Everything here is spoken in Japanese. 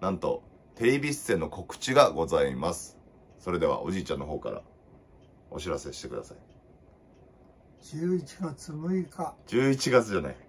なんと、テレビ出演の告知がございます。それでは、おじいちゃんの方から、お知らせしてください。11月6日。11月じゃない。